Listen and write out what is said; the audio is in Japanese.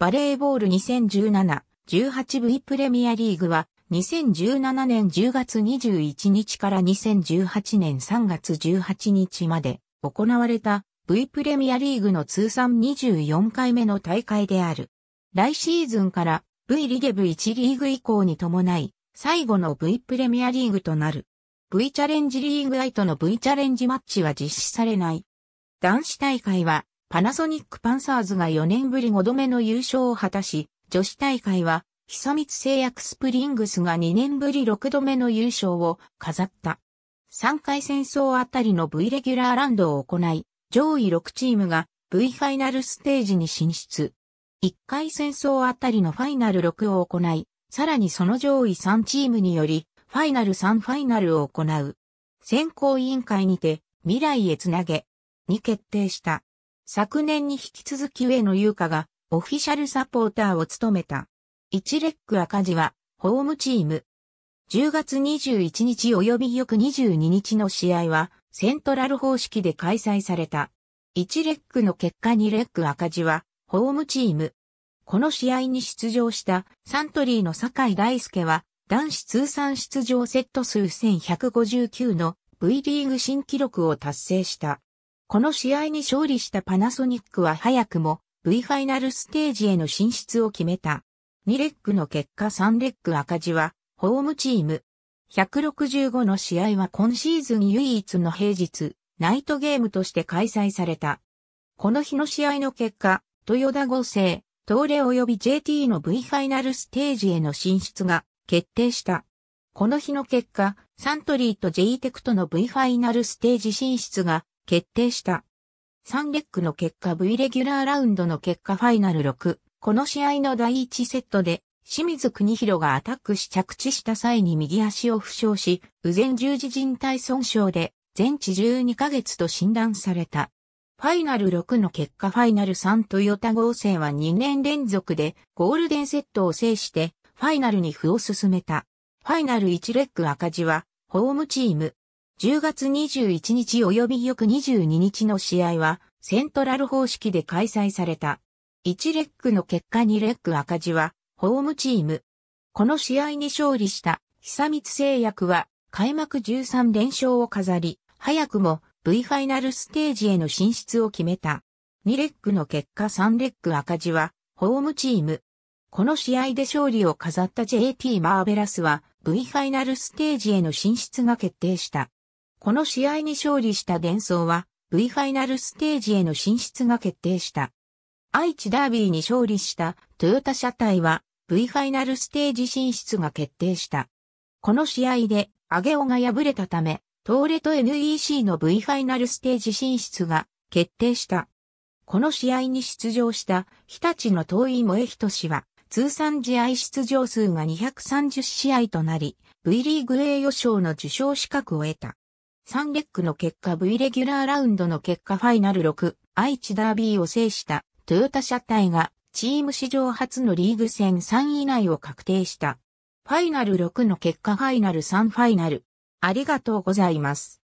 バレーボール2017、18V プレミアリーグは、2017年10月21日から2018年3月18日まで行われた V プレミアリーグの通算24回目の大会である。来シーズンから V リゲブ1リーグ以降に伴い、最後の V プレミアリーグとなる。V チャレンジリーグ愛との V チャレンジマッチは実施されない。男子大会はパナソニックパンサーズが4年ぶり5度目の優勝を果たし、女子大会は、久光製薬スプリングスが2年ぶり6度目の優勝を飾った。3回戦争あたりの V レギュラーランドを行い、上位6チームが V ファイナルステージに進出。1回戦争あたりのファイナル6を行い、さらにその上位3チームにより、ファイナル3ファイナルを行う。選考委員会にて、未来へつなげ、に決定した。昨年に引き続き上野優香がオフィシャルサポーターを務めた。1レック赤字はホームチーム。10月21日及び翌22日の試合はセントラル方式で開催された。1レックの結果2レック赤字はホームチーム。この試合に出場したサントリーの酒井大輔は男子通算出場セット数1159の V リーグ新記録を達成した。この試合に勝利したパナソニックは早くも V ファイナルステージへの進出を決めた。2レックの結果3レック赤字は、ホームチーム。165の試合は今シーズン唯一の平日、ナイトゲームとして開催された。この日の試合の結果、豊田合成、東レ及び JT の V ファイナルステージへの進出が決定した。この日の結果、サントリーと J テクとの V ファイナルステージ進出が決定した。3レックの結果 V レギュラーラウンドの結果ファイナル6。この試合の第1セットで、清水国広がアタックし着地した際に右足を負傷し、右前十字靭帯損傷で、全治12ヶ月と診断された。ファイナル6の結果ファイナル3トヨタ合成は2年連続でゴールデンセットを制してファイナルに負を進めた。ファイナル1レック赤字はホームチーム10月21日及び翌22日の試合は、セントラル方式で開催された。1レックの結果2レック赤字は、ホームチーム。この試合に勝利した、久光製薬は、開幕13連勝を飾り、早くも V ファイナルステージへの進出を決めた。2レックの結果3レック赤字は、ホームチーム。この試合で勝利を飾った JT マーベラスは、V ファイナルステージへの進出が決定した。この試合に勝利した伝送は V ファイナルステージへの進出が決定した。愛知ダービーに勝利したトヨタ車体は V ファイナルステージ進出が決定した。この試合でアゲオが敗れたため、トーレと NEC の V ファイナルステージ進出が決定した。この試合に出場した日立の遠井萌人氏は、通算試合出場数が230試合となり、V リーグ栄誉賞の受賞資格を得た。サンレックの結果 V レギュラーラウンドの結果ファイナル6、愛知ダービーを制したトヨタ車体がチーム史上初のリーグ戦3位以内を確定した。ファイナル6の結果ファイナル3ファイナル。ありがとうございます。